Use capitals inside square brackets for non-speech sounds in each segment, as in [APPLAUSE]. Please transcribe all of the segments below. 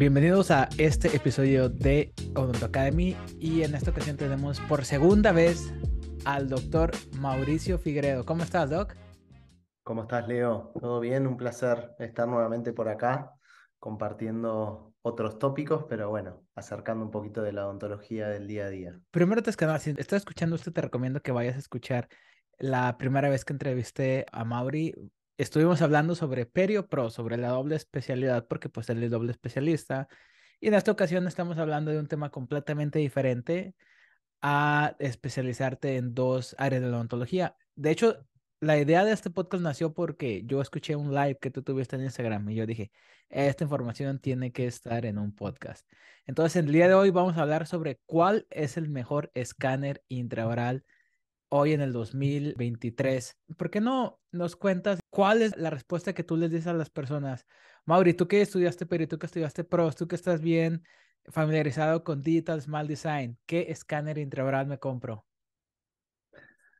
Bienvenidos a este episodio de Odonto Academy y en esta ocasión tenemos por segunda vez al doctor Mauricio Figueredo. ¿Cómo estás, Doc? ¿Cómo estás, Leo? ¿Todo bien? Un placer estar nuevamente por acá compartiendo otros tópicos, pero bueno, acercando un poquito de la odontología del día a día. Primero, te nada, si estás escuchando usted, te recomiendo que vayas a escuchar la primera vez que entrevisté a Mauri, estuvimos hablando sobre Perio Pro, sobre la doble especialidad, porque pues él es doble especialista. Y en esta ocasión estamos hablando de un tema completamente diferente a especializarte en dos áreas de la odontología. De hecho, la idea de este podcast nació porque yo escuché un live que tú tuviste en Instagram y yo dije, esta información tiene que estar en un podcast. Entonces, el día de hoy vamos a hablar sobre cuál es el mejor escáner intraoral hoy en el 2023. ¿Por qué no nos cuentas cuál es la respuesta que tú les dices a las personas? Mauri, tú que estudiaste Peri, tú que estudiaste pros, tú que estás bien familiarizado con Digital Small Design, ¿qué escáner intraoral me compro?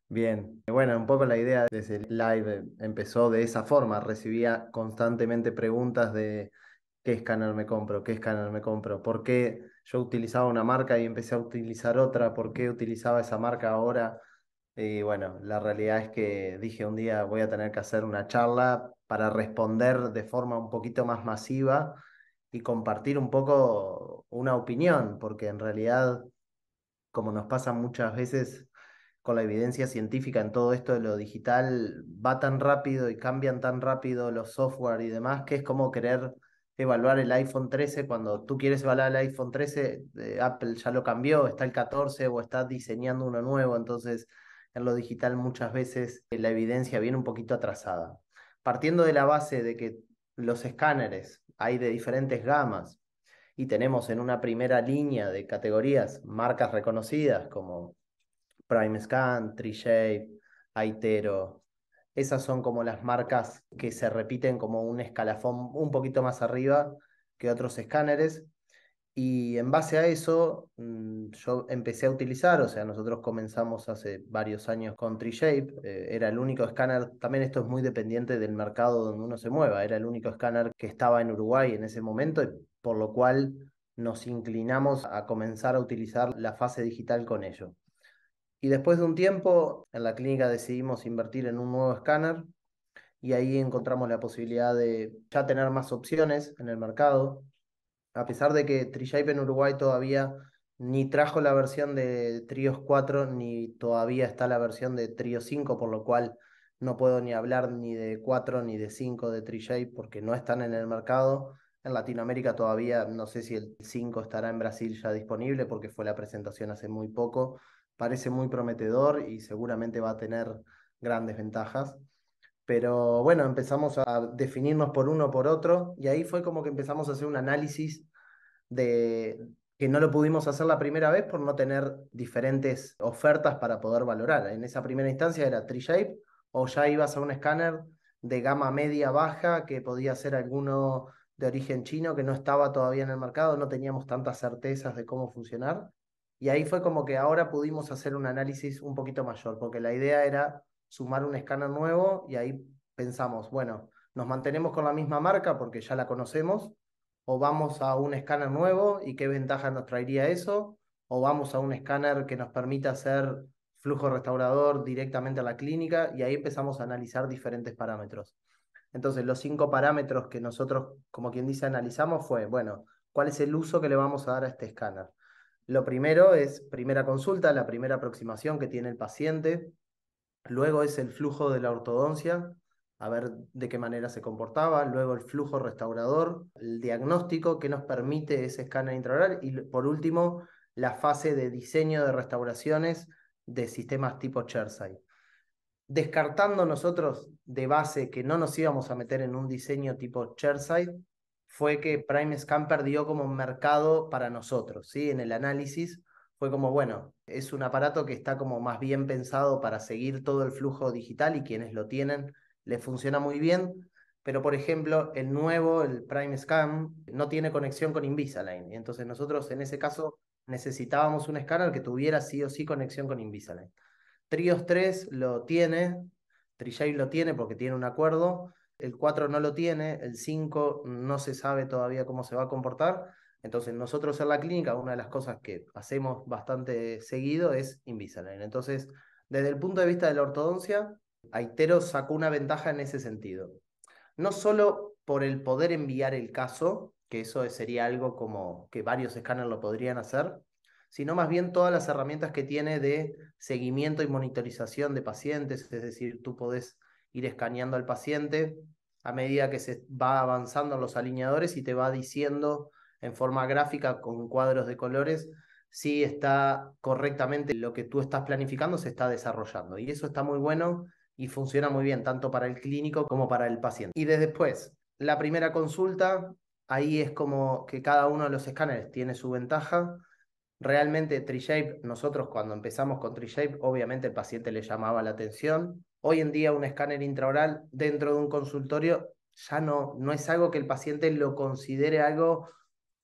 Bien, bueno, un poco la idea desde el live empezó de esa forma, recibía constantemente preguntas de qué escáner me compro, qué escáner me compro, por qué yo utilizaba una marca y empecé a utilizar otra, por qué utilizaba esa marca ahora y bueno, la realidad es que dije un día voy a tener que hacer una charla para responder de forma un poquito más masiva y compartir un poco una opinión, porque en realidad, como nos pasa muchas veces con la evidencia científica en todo esto de lo digital, va tan rápido y cambian tan rápido los software y demás, que es como querer evaluar el iPhone 13 cuando tú quieres evaluar el iPhone 13, eh, Apple ya lo cambió, está el 14 o está diseñando uno nuevo, entonces en lo digital muchas veces eh, la evidencia viene un poquito atrasada. Partiendo de la base de que los escáneres hay de diferentes gamas y tenemos en una primera línea de categorías marcas reconocidas como PrimeScan, TreeShape, Aitero. Esas son como las marcas que se repiten como un escalafón un poquito más arriba que otros escáneres y en base a eso, mm, yo empecé a utilizar, o sea, nosotros comenzamos hace varios años con TreeShape, eh, era el único escáner, también esto es muy dependiente del mercado donde uno se mueva, era el único escáner que estaba en Uruguay en ese momento, por lo cual nos inclinamos a comenzar a utilizar la fase digital con ello. Y después de un tiempo, en la clínica decidimos invertir en un nuevo escáner y ahí encontramos la posibilidad de ya tener más opciones en el mercado, a pesar de que Trishape en Uruguay todavía ni trajo la versión de Trios 4, ni todavía está la versión de Trios 5, por lo cual no puedo ni hablar ni de 4 ni de 5 de Trishape porque no están en el mercado. En Latinoamérica todavía no sé si el 5 estará en Brasil ya disponible porque fue la presentación hace muy poco. Parece muy prometedor y seguramente va a tener grandes ventajas. Pero bueno, empezamos a definirnos por uno por otro y ahí fue como que empezamos a hacer un análisis de que no lo pudimos hacer la primera vez por no tener diferentes ofertas para poder valorar. En esa primera instancia era 3Shape, o ya ibas a un escáner de gama media baja que podía ser alguno de origen chino que no estaba todavía en el mercado, no teníamos tantas certezas de cómo funcionar. Y ahí fue como que ahora pudimos hacer un análisis un poquito mayor, porque la idea era sumar un escáner nuevo y ahí pensamos, bueno, nos mantenemos con la misma marca porque ya la conocemos, o vamos a un escáner nuevo y qué ventaja nos traería eso, o vamos a un escáner que nos permita hacer flujo restaurador directamente a la clínica y ahí empezamos a analizar diferentes parámetros. Entonces, los cinco parámetros que nosotros, como quien dice, analizamos fue, bueno, ¿cuál es el uso que le vamos a dar a este escáner? Lo primero es primera consulta, la primera aproximación que tiene el paciente, Luego es el flujo de la ortodoncia, a ver de qué manera se comportaba, luego el flujo restaurador, el diagnóstico que nos permite ese escáner intraoral y por último la fase de diseño de restauraciones de sistemas tipo Cherside. Descartando nosotros de base que no nos íbamos a meter en un diseño tipo Cherside, fue que Prime Scan perdió como mercado para nosotros, ¿sí? en el análisis, fue como, bueno, es un aparato que está como más bien pensado para seguir todo el flujo digital y quienes lo tienen le funciona muy bien, pero por ejemplo, el nuevo, el Prime Scan, no tiene conexión con Invisalign. Entonces nosotros en ese caso necesitábamos un escáner que tuviera sí o sí conexión con Invisalign. Trios 3 lo tiene, Trijay lo tiene porque tiene un acuerdo, el 4 no lo tiene, el 5 no se sabe todavía cómo se va a comportar, entonces, nosotros en la clínica, una de las cosas que hacemos bastante seguido es Invisalign. Entonces, desde el punto de vista de la ortodoncia, Aitero sacó una ventaja en ese sentido. No solo por el poder enviar el caso, que eso sería algo como que varios escáneres lo podrían hacer, sino más bien todas las herramientas que tiene de seguimiento y monitorización de pacientes, es decir, tú podés ir escaneando al paciente a medida que se va avanzando los alineadores y te va diciendo en forma gráfica con cuadros de colores, si está correctamente lo que tú estás planificando se está desarrollando. Y eso está muy bueno y funciona muy bien, tanto para el clínico como para el paciente. Y desde después, la primera consulta, ahí es como que cada uno de los escáneres tiene su ventaja. Realmente TriShape, nosotros cuando empezamos con TriShape, obviamente el paciente le llamaba la atención. Hoy en día un escáner intraoral dentro de un consultorio ya no, no es algo que el paciente lo considere algo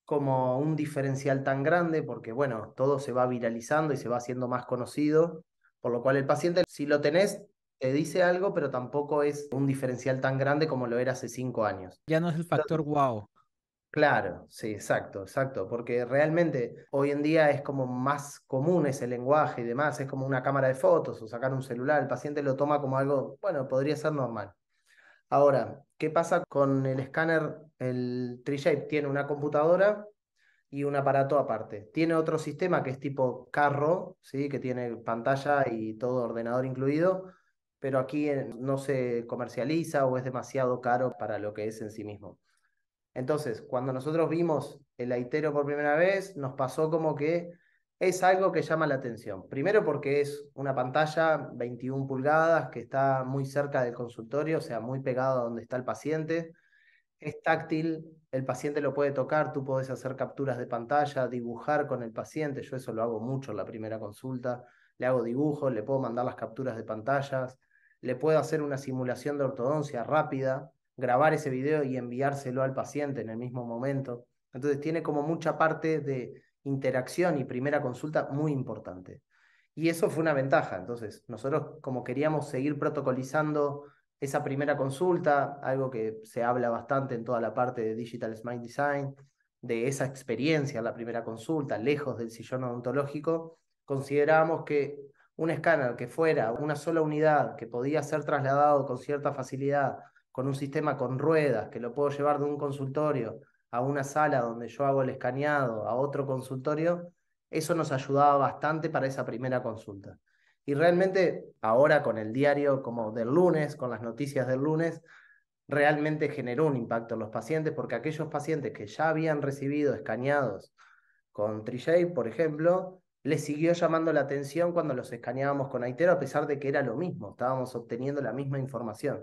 como un diferencial tan grande porque, bueno, todo se va viralizando y se va haciendo más conocido, por lo cual el paciente, si lo tenés, te dice algo, pero tampoco es un diferencial tan grande como lo era hace cinco años. Ya no es el factor wow. Claro, sí, exacto, exacto, porque realmente hoy en día es como más común ese lenguaje y demás, es como una cámara de fotos o sacar un celular, el paciente lo toma como algo, bueno, podría ser normal. Ahora, ¿qué pasa con el escáner? El TreeShape tiene una computadora y un aparato aparte. Tiene otro sistema que es tipo carro, ¿sí? que tiene pantalla y todo ordenador incluido, pero aquí no se comercializa o es demasiado caro para lo que es en sí mismo. Entonces, cuando nosotros vimos el Aitero por primera vez, nos pasó como que es algo que llama la atención. Primero porque es una pantalla 21 pulgadas que está muy cerca del consultorio, o sea, muy pegado a donde está el paciente. Es táctil, el paciente lo puede tocar, tú puedes hacer capturas de pantalla, dibujar con el paciente, yo eso lo hago mucho en la primera consulta, le hago dibujos, le puedo mandar las capturas de pantallas, le puedo hacer una simulación de ortodoncia rápida, grabar ese video y enviárselo al paciente en el mismo momento. Entonces tiene como mucha parte de interacción y primera consulta muy importante. Y eso fue una ventaja. Entonces, nosotros como queríamos seguir protocolizando esa primera consulta, algo que se habla bastante en toda la parte de Digital Smart Design, de esa experiencia, la primera consulta, lejos del sillón odontológico, considerábamos que un escáner que fuera una sola unidad, que podía ser trasladado con cierta facilidad, con un sistema con ruedas, que lo puedo llevar de un consultorio a una sala donde yo hago el escaneado, a otro consultorio, eso nos ayudaba bastante para esa primera consulta. Y realmente ahora con el diario como del lunes, con las noticias del lunes, realmente generó un impacto en los pacientes porque aquellos pacientes que ya habían recibido escaneados con Trijay, por ejemplo, les siguió llamando la atención cuando los escaneábamos con Aitero a pesar de que era lo mismo, estábamos obteniendo la misma información.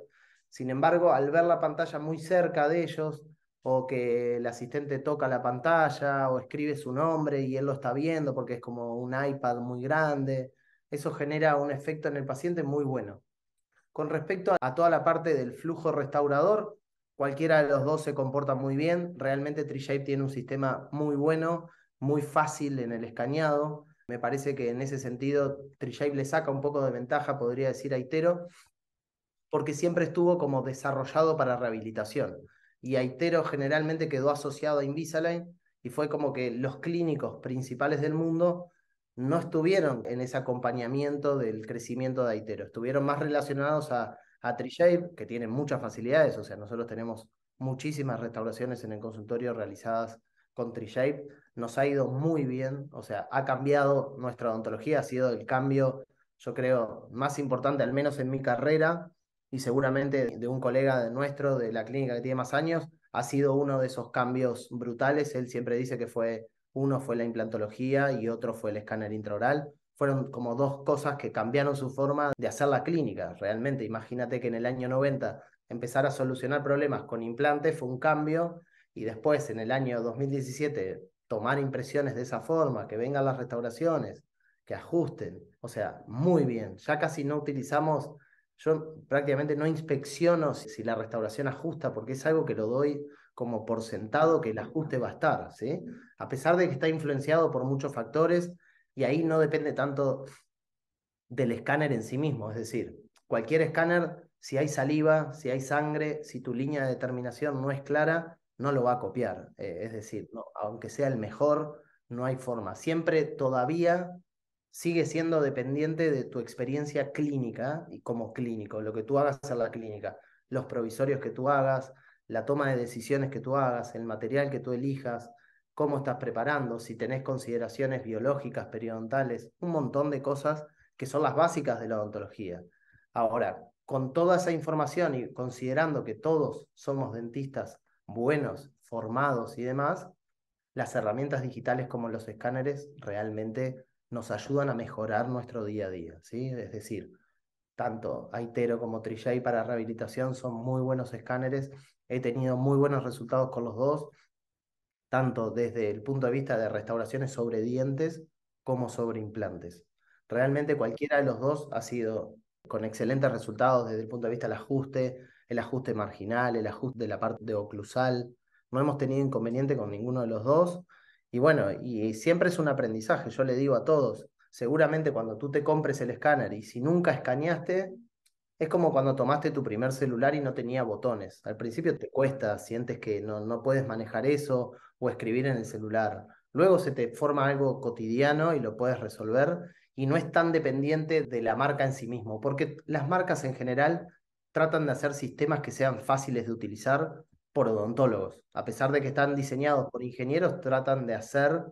Sin embargo, al ver la pantalla muy cerca de ellos, o que el asistente toca la pantalla o escribe su nombre y él lo está viendo porque es como un iPad muy grande. Eso genera un efecto en el paciente muy bueno. Con respecto a toda la parte del flujo restaurador, cualquiera de los dos se comporta muy bien. Realmente TreeShape tiene un sistema muy bueno, muy fácil en el escaneado. Me parece que en ese sentido TreeShape le saca un poco de ventaja, podría decir a Itero, porque siempre estuvo como desarrollado para rehabilitación y Aitero generalmente quedó asociado a Invisalign y fue como que los clínicos principales del mundo no estuvieron en ese acompañamiento del crecimiento de Aitero, estuvieron más relacionados a, a que tiene muchas facilidades, o sea, nosotros tenemos muchísimas restauraciones en el consultorio realizadas con Trishape, nos ha ido muy bien, o sea, ha cambiado nuestra odontología, ha sido el cambio, yo creo, más importante, al menos en mi carrera, y seguramente de un colega nuestro de la clínica que tiene más años, ha sido uno de esos cambios brutales. Él siempre dice que fue uno fue la implantología y otro fue el escáner intraoral. Fueron como dos cosas que cambiaron su forma de hacer la clínica, realmente. Imagínate que en el año 90 empezar a solucionar problemas con implantes fue un cambio y después en el año 2017 tomar impresiones de esa forma, que vengan las restauraciones, que ajusten. O sea, muy bien. Ya casi no utilizamos yo prácticamente no inspecciono si la restauración ajusta, porque es algo que lo doy como por sentado que el ajuste va a estar, ¿sí? A pesar de que está influenciado por muchos factores y ahí no depende tanto del escáner en sí mismo, es decir, cualquier escáner, si hay saliva, si hay sangre, si tu línea de determinación no es clara, no lo va a copiar, eh, es decir, no, aunque sea el mejor, no hay forma. Siempre todavía sigue siendo dependiente de tu experiencia clínica y como clínico, lo que tú hagas en la clínica, los provisorios que tú hagas, la toma de decisiones que tú hagas, el material que tú elijas, cómo estás preparando, si tenés consideraciones biológicas, periodontales, un montón de cosas que son las básicas de la odontología. Ahora, con toda esa información y considerando que todos somos dentistas buenos, formados y demás, las herramientas digitales como los escáneres realmente nos ayudan a mejorar nuestro día a día, ¿sí? Es decir, tanto Aitero como Trillay para rehabilitación son muy buenos escáneres, he tenido muy buenos resultados con los dos, tanto desde el punto de vista de restauraciones sobre dientes como sobre implantes. Realmente cualquiera de los dos ha sido con excelentes resultados desde el punto de vista del ajuste, el ajuste marginal, el ajuste de la parte oclusal. No hemos tenido inconveniente con ninguno de los dos. Y bueno, y, siempre es un aprendizaje, yo le digo a todos, seguramente cuando tú te compres el escáner y si nunca escaneaste, es como cuando tomaste tu primer celular y no tenía botones. Al principio te cuesta, sientes que no, no puedes manejar eso o escribir en el celular. Luego se te forma algo cotidiano y lo puedes resolver y no es tan dependiente de la marca en sí mismo, porque las marcas en general tratan de hacer sistemas que sean fáciles de utilizar por odontólogos. A pesar de que están diseñados por ingenieros, tratan de hacer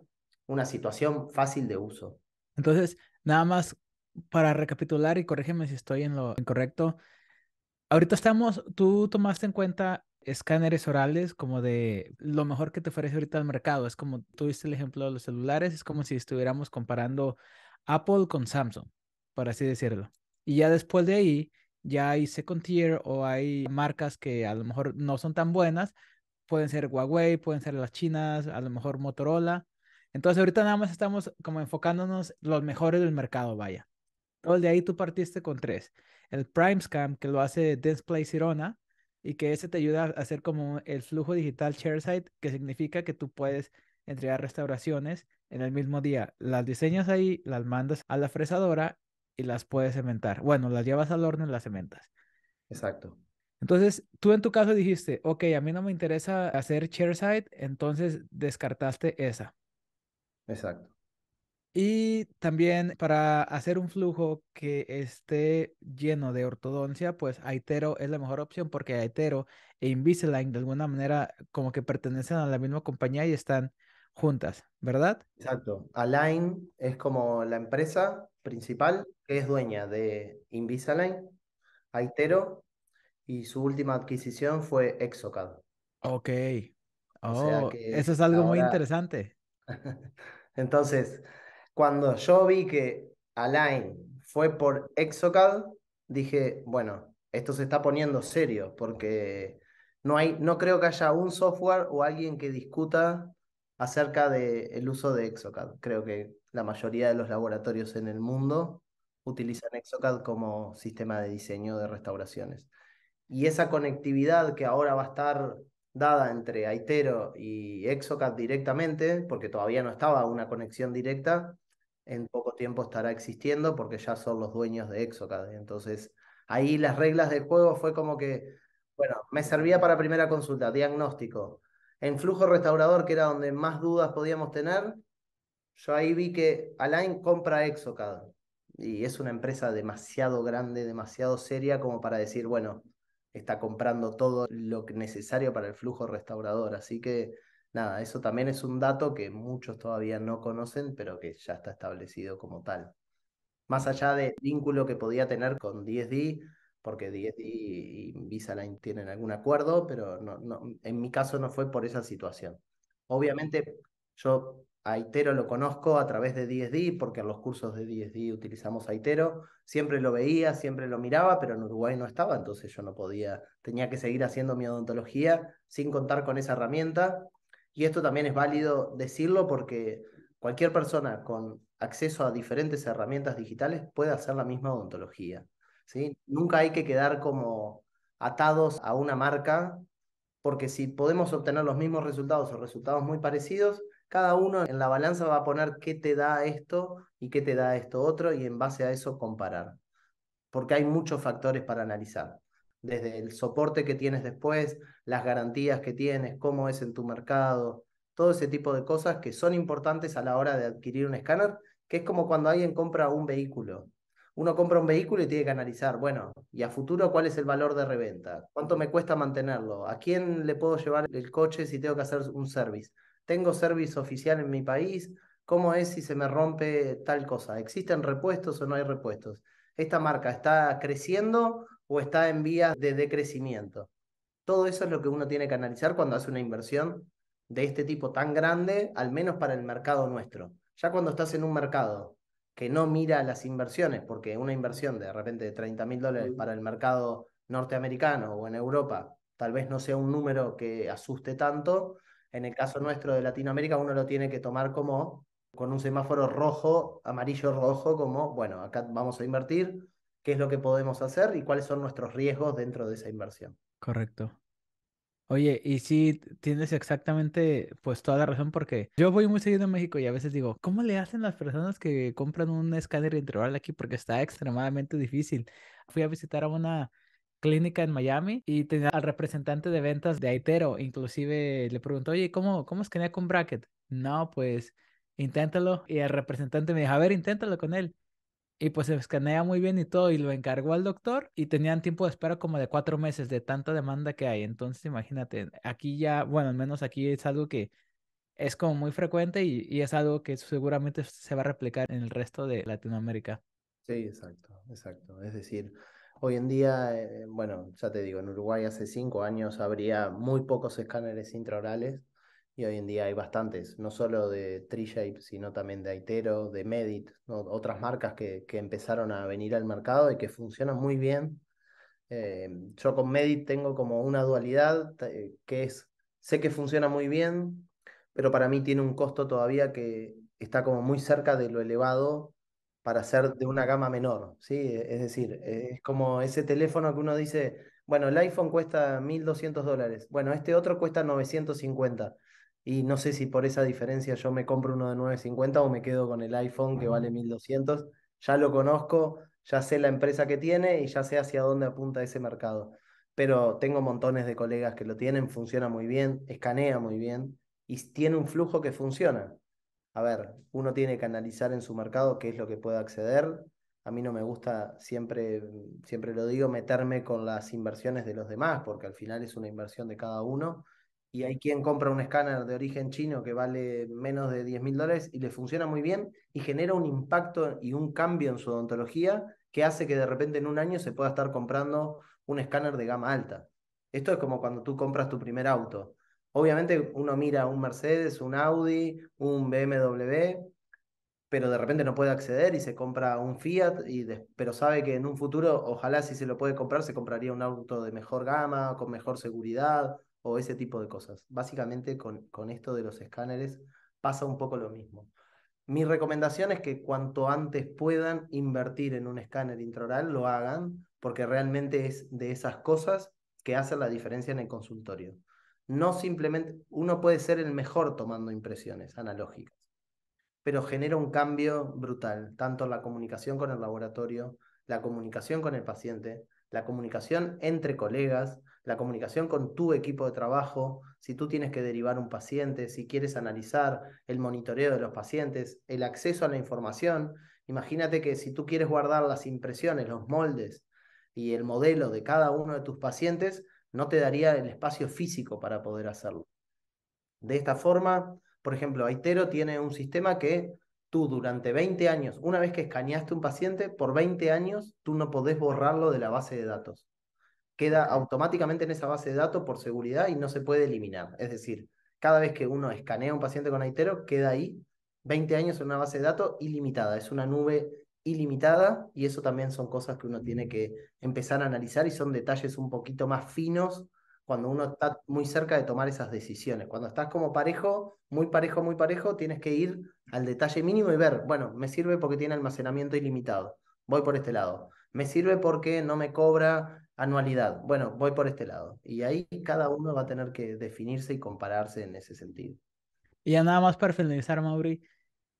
una situación fácil de uso. Entonces, nada más para recapitular y corrígeme si estoy en lo incorrecto. Ahorita estamos, tú tomaste en cuenta escáneres orales como de lo mejor que te ofrece ahorita el mercado. Es como tuviste el ejemplo de los celulares, es como si estuviéramos comparando Apple con Samsung, por así decirlo. Y ya después de ahí, ya hay second tier o hay marcas que a lo mejor no son tan buenas, pueden ser Huawei, pueden ser las chinas, a lo mejor Motorola. Entonces ahorita nada más estamos como enfocándonos los mejores del mercado, vaya. todo de ahí tú partiste con tres. El Prime Scam que lo hace Display Sirona y que ese te ayuda a hacer como el flujo digital ShareSite, que significa que tú puedes entregar restauraciones en el mismo día. Las diseñas ahí, las mandas a la fresadora y las puedes cementar. Bueno, las llevas al horno y las cementas. Exacto. Entonces, tú en tu caso dijiste, ok, a mí no me interesa hacer chairside, entonces descartaste esa. Exacto. Y también para hacer un flujo que esté lleno de ortodoncia, pues Aitero es la mejor opción porque Aitero e Invisalign de alguna manera como que pertenecen a la misma compañía y están juntas, ¿verdad? Exacto. Align es como la empresa principal que es dueña de Invisalign, Aitero y su última adquisición fue Exocad. Ok. Oh, eso es algo muy interesante. [LAUGHS] Entonces, cuando yo vi que Align fue por Exocad, dije, bueno, esto se está poniendo serio porque no, hay, no creo que haya un software o alguien que discuta acerca del el uso de Exocad. Creo que la mayoría de los laboratorios en el mundo utilizan Exocad como sistema de diseño de restauraciones. Y esa conectividad que ahora va a estar dada entre Aitero y Exocad directamente, porque todavía no estaba una conexión directa, en poco tiempo estará existiendo porque ya son los dueños de Exocad. Entonces, ahí las reglas del juego fue como que, bueno, me servía para primera consulta, diagnóstico. En flujo restaurador, que era donde más dudas podíamos tener, yo ahí vi que Alain compra Exocad. Y es una empresa demasiado grande, demasiado seria como para decir, bueno, está comprando todo lo necesario para el flujo restaurador. Así que nada, eso también es un dato que muchos todavía no conocen, pero que ya está establecido como tal. Más allá del vínculo que podía tener con 10D, porque 10D y Visaline tienen algún acuerdo, pero en mi caso no fue por esa situación. Obviamente yo a Itero lo conozco a través de DSD, porque en los cursos de DSD utilizamos a Itero, siempre lo veía, siempre lo miraba, pero en Uruguay no estaba, entonces yo no podía, tenía que seguir haciendo mi odontología sin contar con esa herramienta. Y esto también es válido decirlo porque cualquier persona con acceso a diferentes herramientas digitales puede hacer la misma odontología. Nunca hay que quedar como atados a una marca, porque si podemos obtener los mismos resultados o resultados muy parecidos, cada uno en la balanza va a poner qué te da esto y qué te da esto otro y en base a eso comparar, porque hay muchos factores para analizar desde el soporte que tienes después, las garantías que tienes, cómo es en tu mercado, todo ese tipo de cosas que son importantes a la hora de adquirir un escáner, que es como cuando alguien compra un vehículo uno compra un vehículo y tiene que analizar, bueno, y a futuro cuál es el valor de reventa, cuánto me cuesta mantenerlo, a quién le puedo llevar el coche si tengo que hacer un service, tengo service oficial en mi país, cómo es si se me rompe tal cosa, existen repuestos o no hay repuestos, esta marca está creciendo o está en vías de decrecimiento. Todo eso es lo que uno tiene que analizar cuando hace una inversión de este tipo tan grande, al menos para el mercado nuestro. Ya cuando estás en un mercado que no mira las inversiones, porque una inversión de repente de 30 mil dólares para el mercado norteamericano o en Europa tal vez no sea un número que asuste tanto, en el caso nuestro de Latinoamérica uno lo tiene que tomar como con un semáforo rojo, amarillo rojo, como, bueno, acá vamos a invertir, qué es lo que podemos hacer y cuáles son nuestros riesgos dentro de esa inversión. Correcto. Oye, y sí, tienes exactamente pues toda la razón porque yo voy muy seguido a México y a veces digo, ¿cómo le hacen las personas que compran un escáner integral aquí? Porque está extremadamente difícil. Fui a visitar a una clínica en Miami y tenía al representante de ventas de Aitero, inclusive le preguntó, oye, ¿cómo, cómo escanea con bracket? No, pues inténtalo. Y el representante me dijo, a ver, inténtalo con él. Y pues se escanea muy bien y todo, y lo encargó al doctor y tenían tiempo de espera como de cuatro meses de tanta demanda que hay. Entonces, imagínate, aquí ya, bueno, al menos aquí es algo que es como muy frecuente y, es algo que seguramente se va a replicar en el resto de Latinoamérica. Sí, exacto, exacto. Es decir, hoy en día, eh, bueno, ya te digo, en Uruguay hace cinco años habría muy pocos escáneres intraorales y hoy en día hay bastantes, no solo de Treeshape, sino también de Aitero, de Medit, otras marcas que, empezaron a venir al mercado y que funcionan muy bien. Eh, yo con Medit tengo como una dualidad eh, que es, sé que funciona muy bien, pero para mí tiene un costo todavía que está como muy cerca de lo elevado para ser de una gama menor, ¿sí? Es decir, eh, es como ese teléfono que uno dice, bueno, el iPhone cuesta 1.200 dólares, bueno, este otro cuesta 950 y no sé si por esa diferencia yo me compro uno de 950 o me quedo con el iPhone que vale 1200. Ya lo conozco, ya sé la empresa que tiene y ya sé hacia dónde apunta ese mercado. Pero tengo montones de colegas que lo tienen, funciona muy bien, escanea muy bien y tiene un flujo que funciona. A ver, uno tiene que analizar en su mercado qué es lo que puede acceder. A mí no me gusta, siempre, siempre lo digo, meterme con las inversiones de los demás, porque al final es una inversión de cada uno y hay quien compra un escáner de origen chino que vale menos de 10 mil dólares y le funciona muy bien y genera un impacto y un cambio en su odontología que hace que de repente en un año se pueda estar comprando un escáner de gama alta. Esto es como cuando tú compras tu primer auto. Obviamente uno mira un Mercedes, un Audi, un BMW, pero de repente no puede acceder y se compra un Fiat, y pero sabe que en un futuro, ojalá si se lo puede comprar, se compraría un auto de mejor gama, con mejor seguridad, o ese tipo de cosas. Básicamente con, esto de los escáneres pasa un poco lo mismo. Mi recomendación es que cuanto antes puedan invertir en un escáner intraoral, lo hagan, porque realmente es de esas cosas que hacen la diferencia en el consultorio. No simplemente, uno puede ser el mejor tomando impresiones analógicas, pero genera un cambio brutal, tanto la comunicación con el laboratorio, la comunicación con el paciente, la comunicación entre colegas, la comunicación con tu equipo de trabajo, si tú tienes que derivar un paciente, si quieres analizar el monitoreo de los pacientes, el acceso a la información. Imagínate que si tú quieres guardar las impresiones, los moldes y el modelo de cada uno de tus pacientes, no te daría el espacio físico para poder hacerlo. De esta forma, por ejemplo, Aitero tiene un sistema que tú durante 20 años, una vez que escaneaste un paciente, por 20 años tú no podés borrarlo de la base de datos queda automáticamente en esa base de datos por seguridad y no se puede eliminar. Es decir, cada vez que uno escanea un paciente con Aitero, queda ahí 20 años en una base de datos ilimitada. Es una nube ilimitada y eso también son cosas que uno tiene que empezar a analizar y son detalles un poquito más finos cuando uno está muy cerca de tomar esas decisiones. Cuando estás como parejo, muy parejo, muy parejo, tienes que ir al detalle mínimo y ver, bueno, me sirve porque tiene almacenamiento ilimitado, voy por este lado. Me sirve porque no me cobra anualidad. Bueno, voy por este lado. Y ahí cada uno va a tener que definirse y compararse en ese sentido. Y ya nada más para finalizar, Mauri,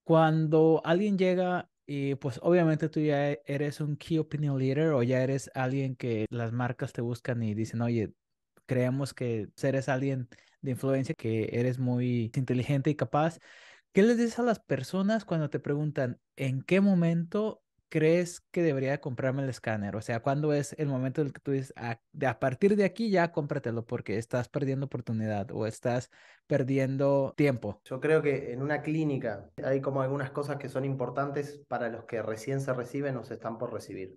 cuando alguien llega y pues obviamente tú ya eres un key opinion leader o ya eres alguien que las marcas te buscan y dicen, oye, creemos que eres alguien de influencia, que eres muy inteligente y capaz. ¿Qué les dices a las personas cuando te preguntan en qué momento crees que debería comprarme el escáner? O sea, ¿cuándo es el momento en el que tú dices, a, ah, de, a partir de aquí ya cómpratelo porque estás perdiendo oportunidad o estás perdiendo tiempo? Yo creo que en una clínica hay como algunas cosas que son importantes para los que recién se reciben o se están por recibir.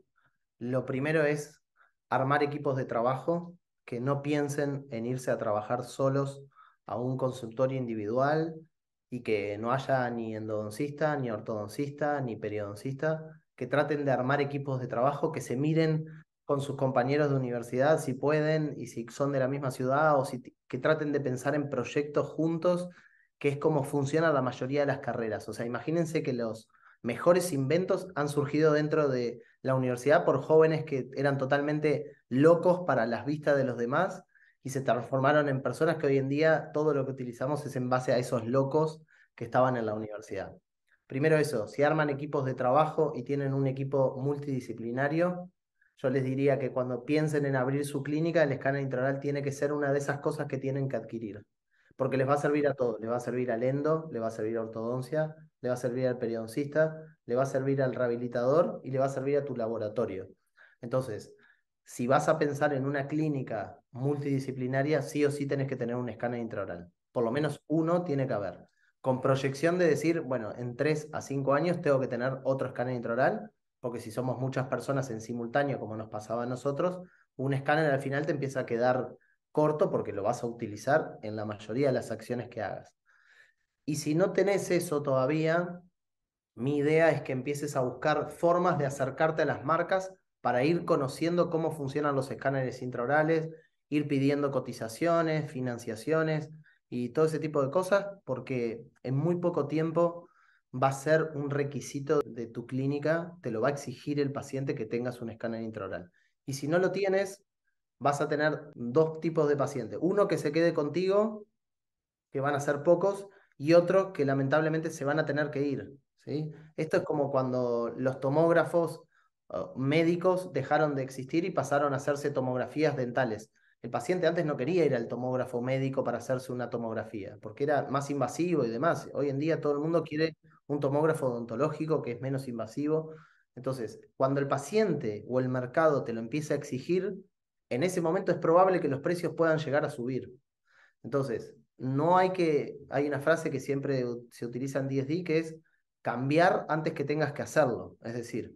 Lo primero es armar equipos de trabajo que no piensen en irse a trabajar solos a un consultorio individual y que no haya ni endodoncista, ni ortodoncista, ni periodoncista, que traten de armar equipos de trabajo, que se miren con sus compañeros de universidad si pueden y si son de la misma ciudad o si que traten de pensar en proyectos juntos, que es como funciona la mayoría de las carreras. O sea, imagínense que los mejores inventos han surgido dentro de la universidad por jóvenes que eran totalmente locos para las vistas de los demás y se transformaron en personas que hoy en día todo lo que utilizamos es en base a esos locos que estaban en la universidad primero eso, si arman equipos de trabajo y tienen un equipo multidisciplinario, yo les diría que cuando piensen en abrir su clínica, el escáner intraoral tiene que ser una de esas cosas que tienen que adquirir, porque les va a servir a todos, les va a servir al endo, le va a servir a ortodoncia, le va a servir al periodoncista, le va a servir al rehabilitador y le va a servir a tu laboratorio. Entonces, si vas a pensar en una clínica multidisciplinaria, sí o sí tenés que tener un escáner intraoral. Por lo menos uno tiene que haber con proyección de decir, bueno, en tres a cinco años tengo que tener otro escáner intraoral, porque si somos muchas personas en simultáneo, como nos pasaba a nosotros, un escáner al final te empieza a quedar corto porque lo vas a utilizar en la mayoría de las acciones que hagas. Y si no tenés eso todavía, mi idea es que empieces a buscar formas de acercarte a las marcas para ir conociendo cómo funcionan los escáneres intraorales, ir pidiendo cotizaciones, financiaciones, y todo ese tipo de cosas, porque en muy poco tiempo va a ser un requisito de tu clínica, te lo va a exigir el paciente que tengas un escáner intraoral. Y si no lo tienes, vas a tener dos tipos de pacientes. Uno que se quede contigo, que van a ser pocos, y otro que lamentablemente se van a tener que ir. ¿sí? Esto es como cuando los tomógrafos oh, médicos dejaron de existir y pasaron a hacerse tomografías dentales. El paciente antes no quería ir al tomógrafo médico para hacerse una tomografía, porque era más invasivo y demás. Hoy en día todo el mundo quiere un tomógrafo odontológico que es menos invasivo. Entonces, cuando el paciente o el mercado te lo empieza a exigir, en ese momento es probable que los precios puedan llegar a subir. Entonces, no hay que, hay una frase que siempre se utiliza en d que es cambiar antes que tengas que hacerlo. Es decir,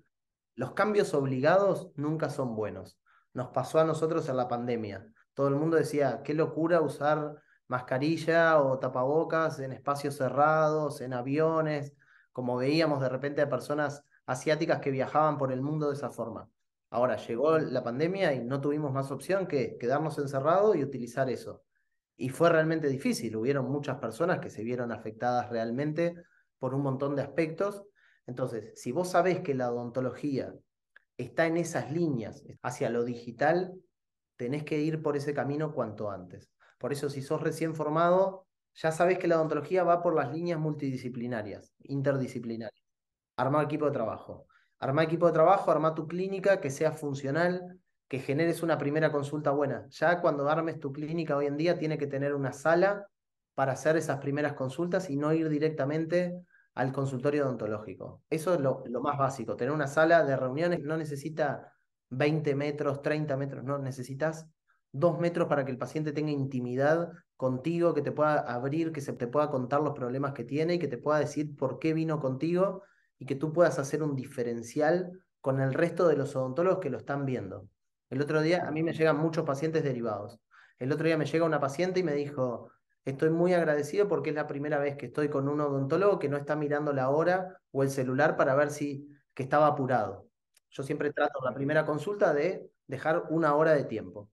los cambios obligados nunca son buenos. Nos pasó a nosotros en la pandemia todo el mundo decía, qué locura usar mascarilla o tapabocas en espacios cerrados, en aviones, como veíamos de repente a personas asiáticas que viajaban por el mundo de esa forma. Ahora llegó la pandemia y no tuvimos más opción que quedarnos encerrados y utilizar eso. Y fue realmente difícil, hubieron muchas personas que se vieron afectadas realmente por un montón de aspectos. Entonces, si vos sabés que la odontología está en esas líneas, hacia lo digital, tenés que ir por ese camino cuanto antes. Por eso, si sos recién formado, ya sabés que la odontología va por las líneas multidisciplinarias, interdisciplinarias. Armar equipo de trabajo. arma equipo de trabajo, arma tu clínica que sea funcional, que generes una primera consulta buena. Ya cuando armes tu clínica hoy en día, tiene que tener una sala para hacer esas primeras consultas y no ir directamente al consultorio odontológico. Eso es lo, lo más básico, tener una sala de reuniones no necesita 20 metros, 30 metros, no, necesitas dos metros para que el paciente tenga intimidad contigo, que te pueda abrir, que se te pueda contar los problemas que tiene y que te pueda decir por qué vino contigo y que tú puedas hacer un diferencial con el resto de los odontólogos que lo están viendo. El otro día a mí me llegan muchos pacientes derivados. El otro día me llega una paciente y me dijo, estoy muy agradecido porque es la primera vez que estoy con un odontólogo que no está mirando la hora o el celular para ver si que estaba apurado. Yo siempre trato la primera consulta de dejar una hora de tiempo.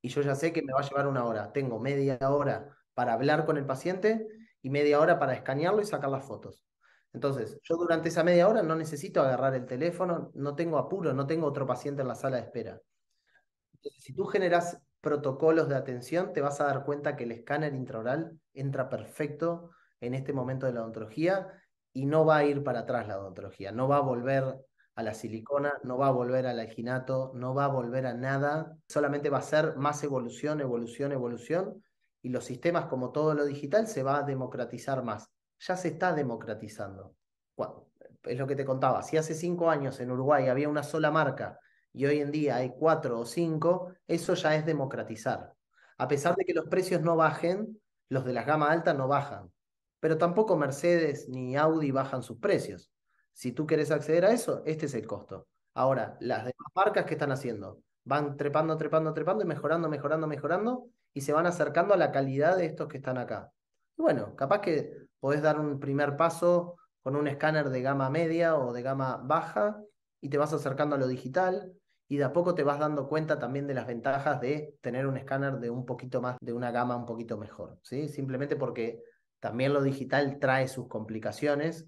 Y yo ya sé que me va a llevar una hora. Tengo media hora para hablar con el paciente y media hora para escanearlo y sacar las fotos. Entonces, yo durante esa media hora no necesito agarrar el teléfono, no tengo apuro, no tengo otro paciente en la sala de espera. Entonces, si tú generas protocolos de atención, te vas a dar cuenta que el escáner intraoral entra perfecto en este momento de la odontología y no va a ir para atrás la odontología, no va a volver a la silicona, no va a volver al alginato, no va a volver a nada, solamente va a ser más evolución, evolución, evolución, y los sistemas, como todo lo digital, se va a democratizar más. Ya se está democratizando. Bueno, es lo que te contaba, si hace cinco años en Uruguay había una sola marca y hoy en día hay cuatro o cinco, eso ya es democratizar. A pesar de que los precios no bajen, los de la gama alta no bajan, pero tampoco Mercedes ni Audi bajan sus precios. Si tú quieres acceder a eso, este es el costo. Ahora, las demás marcas, que están haciendo? Van trepando, trepando, trepando y mejorando, mejorando, mejorando y se van acercando a la calidad de estos que están acá. Y bueno, capaz que podés dar un primer paso con un escáner de gama media o de gama baja y te vas acercando a lo digital y de a poco te vas dando cuenta también de las ventajas de tener un escáner de un poquito más, de una gama un poquito mejor, ¿sí? Simplemente porque también lo digital trae sus complicaciones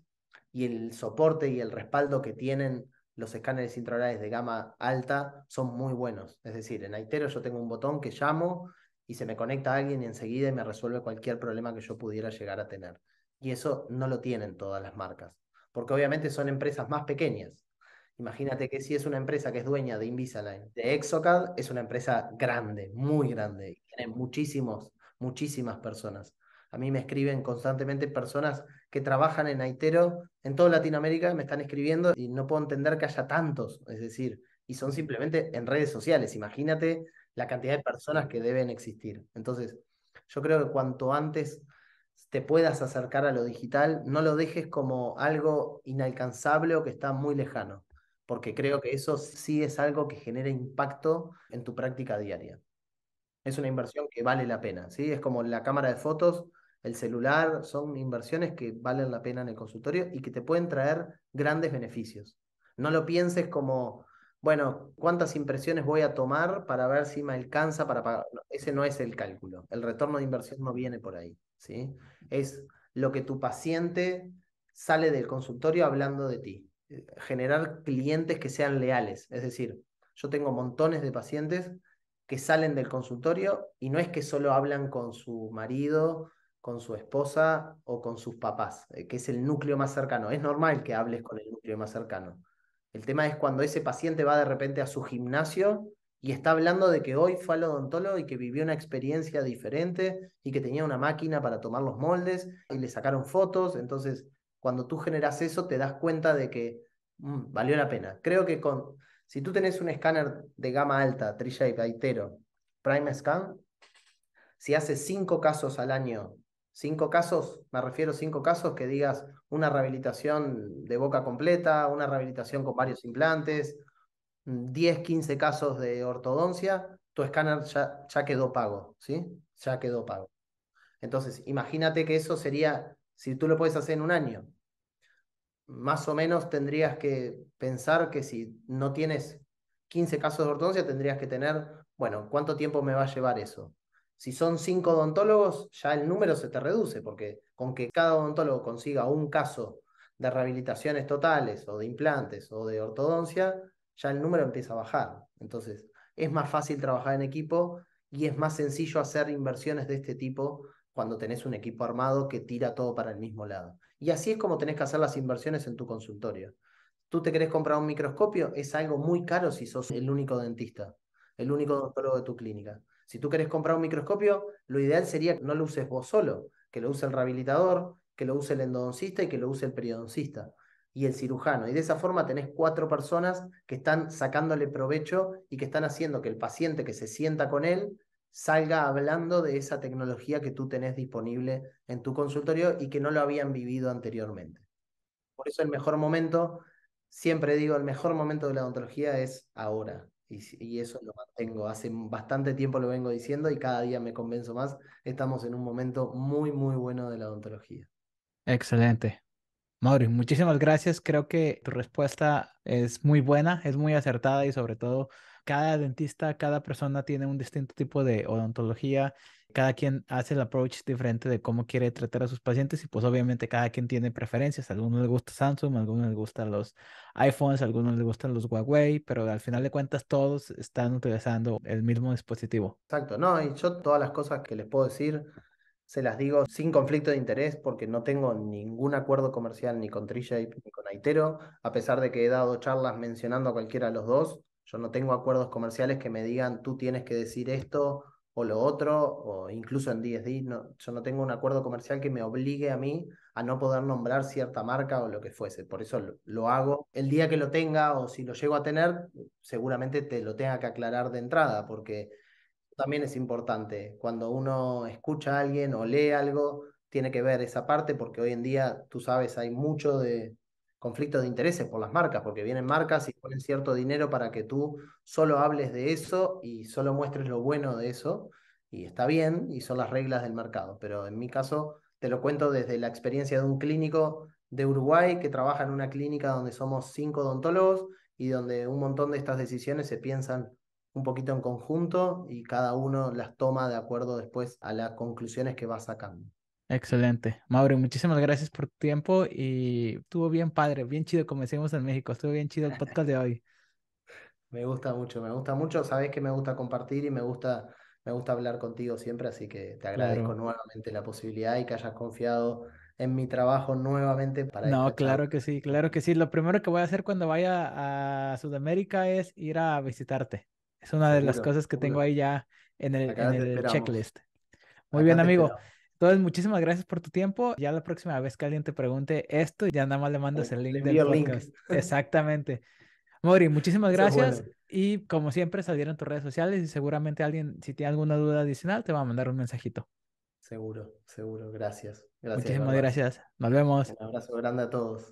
y el soporte y el respaldo que tienen los escáneres intraorales de gama alta son muy buenos. Es decir, en Aitero yo tengo un botón que llamo y se me conecta alguien y enseguida me resuelve cualquier problema que yo pudiera llegar a tener. Y eso no lo tienen todas las marcas, porque obviamente son empresas más pequeñas. Imagínate que si es una empresa que es dueña de Invisalign, de Exocad, es una empresa grande, muy grande, Tienen muchísimos, muchísimas personas. A mí me escriben constantemente personas que trabajan en Aitero en toda Latinoamérica me están escribiendo y no puedo entender que haya tantos, es decir, y son simplemente en redes sociales. Imagínate la cantidad de personas que deben existir. Entonces, yo creo que cuanto antes te puedas acercar a lo digital, no lo dejes como algo inalcanzable o que está muy lejano, porque creo que eso sí es algo que genera impacto en tu práctica diaria. Es una inversión que vale la pena, ¿sí? Es como la cámara de fotos, el celular, son inversiones que valen la pena en el consultorio y que te pueden traer grandes beneficios. No lo pienses como, bueno, ¿cuántas impresiones voy a tomar para ver si me alcanza para pagar? ese no es el cálculo. El retorno de inversión no viene por ahí. ¿sí? Es lo que tu paciente sale del consultorio hablando de ti. Eh, generar clientes que sean leales. Es decir, yo tengo montones de pacientes que salen del consultorio y no es que solo hablan con su marido con su esposa o con sus papás, eh, que es el núcleo más cercano. Es normal que hables con el núcleo más cercano. El tema es cuando ese paciente va de repente a su gimnasio y está hablando de que hoy fue al odontólogo y que vivió una experiencia diferente y que tenía una máquina para tomar los moldes y le sacaron fotos. Entonces, cuando tú generas eso, te das cuenta de que mm, valió la pena. Creo que con, si tú tenés un escáner de gama alta, trilla y gaitero, Prime Scan, si haces cinco casos al año cinco casos, me refiero a cinco casos que digas una rehabilitación de boca completa, una rehabilitación con varios implantes, 10, mm, 15 casos de ortodoncia, tu escáner ya, quedó pago, ¿sí? Ya quedó pago. Entonces, imagínate que eso sería, si tú lo puedes hacer en un año, más o menos tendrías que pensar que si no tienes 15 casos de ortodoncia, tendrías que tener, bueno, ¿cuánto tiempo me va a llevar eso? Si son cinco odontólogos, ya el número se te reduce, porque con que cada odontólogo consiga un caso de rehabilitaciones totales o de implantes o de ortodoncia, ya el número empieza a bajar. Entonces, es más fácil trabajar en equipo y es más sencillo hacer inversiones de este tipo cuando tenés un equipo armado que tira todo para el mismo lado. Y así es como tenés que hacer las inversiones en tu consultorio. Tú te querés comprar un microscopio, es algo muy caro si sos el único dentista, el único odontólogo de tu clínica. Si tú querés comprar un microscopio, lo ideal sería que no lo uses vos solo, que lo use el rehabilitador, que lo use el endodoncista y que lo use el periodoncista y el cirujano. Y de esa forma tenés cuatro personas que están sacándole provecho y que están haciendo que el paciente que se sienta con él salga hablando de esa tecnología que tú tenés disponible en tu consultorio y que no lo habían vivido anteriormente. Por eso el mejor momento, siempre digo, el mejor momento de la odontología es ahora. Y, eso lo mantengo. Hace bastante tiempo lo vengo diciendo y cada día me convenzo más. Estamos en un momento muy, muy bueno de la odontología. Excelente. Mauri, muchísimas gracias. Creo que tu respuesta es muy buena, es muy acertada y sobre todo cada dentista, cada persona tiene un distinto tipo de odontología, cada quien hace el approach diferente de cómo quiere tratar a sus pacientes y pues obviamente cada quien tiene preferencias. A algunos les gusta Samsung, a algunos les gustan los iPhones, a algunos les gustan los Huawei, pero al final de cuentas todos están utilizando el mismo dispositivo. Exacto, no, y yo todas las cosas que les puedo decir se las digo sin conflicto de interés porque no tengo ningún acuerdo comercial ni con TreeShape ni con Aitero, a pesar de que he dado charlas mencionando a cualquiera de los dos. Yo no tengo acuerdos comerciales que me digan tú tienes que decir esto o lo otro, o incluso en DSD, no, yo no tengo un acuerdo comercial que me obligue a mí a no poder nombrar cierta marca o lo que fuese. Por eso lo, hago. El día que lo tenga o si lo llego a tener, seguramente te lo tenga que aclarar de entrada, porque también es importante. Cuando uno escucha a alguien o lee algo, tiene que ver esa parte, porque hoy en día, tú sabes, hay mucho de, conflicto de intereses por las marcas, porque vienen marcas y ponen cierto dinero para que tú solo hables de eso y solo muestres lo bueno de eso, y está bien, y son las reglas del mercado. Pero en mi caso, te lo cuento desde la experiencia de un clínico de Uruguay que trabaja en una clínica donde somos cinco odontólogos y donde un montón de estas decisiones se piensan un poquito en conjunto y cada uno las toma de acuerdo después a las conclusiones que va sacando. Excelente. Mauro, muchísimas gracias por tu tiempo y estuvo bien padre, bien chido como decimos en México, estuvo bien chido el podcast de hoy. [LAUGHS] Me gusta mucho, me gusta mucho, sabes que me gusta compartir y me gusta, me gusta hablar contigo siempre, así que te agradezco nuevamente la posibilidad y que hayas confiado en mi trabajo nuevamente para... No, claro que sí, claro que sí. Lo primero que voy a hacer cuando vaya a Sudamérica es ir a visitarte. Es una de las cosas que tengo ahí ya en el, checklist. Muy bien, amigo. Entonces, muchísimas gracias por tu tiempo. Ya la próxima vez que alguien te pregunte esto, ya nada más le mandas el link del Link. [LAUGHS] Exactamente. Mori, muchísimas gracias. Y como siempre, salieron tus redes sociales y seguramente alguien, si tiene alguna duda adicional, te va a mandar un mensajito. Seguro, seguro. Gracias. gracias Muchísimas gracias. Nos vemos. Un abrazo grande a todos.